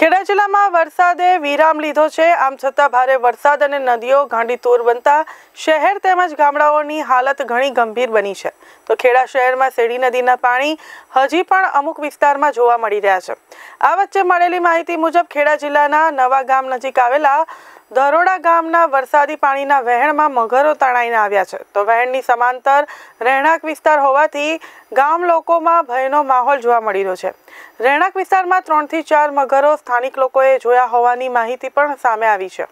ખેડા જિલ્લામાં વરસાદે વિરામ લીધો છે આમ છતાં ભારે વરસાદ અને નદીઓ ગાંડી તૂર બનતા શહેર તેમજ ગામડાઓની હાલત ઘણી ગંભીર બની છે તો ખેડા શહેરમાં શેરડી નદીના પાણી હજી પણ અમુક વિસ્તારમાં જોવા મળી રહ્યા છે આ વચ્ચે મળેલી માહિતી મુજબ ખેડા જિલ્લાના નવા ગામ નજીક આવેલા ધરોડા ગામના વરસાદી પાણીના વહેણમાં મગરો તણાઈને આવ્યા છે તો વહેણની સમાંતર રહેણાંક વિસ્તાર હોવાથી ગામ લોકોમાં ભયનો માહોલ જોવા મળી રહ્યો છે રહેણાંક વિસ્તારમાં ત્રણથી ચાર મગરો સ્થાનિક લોકોએ જોયા હોવાની માહિતી પણ સામે આવી છે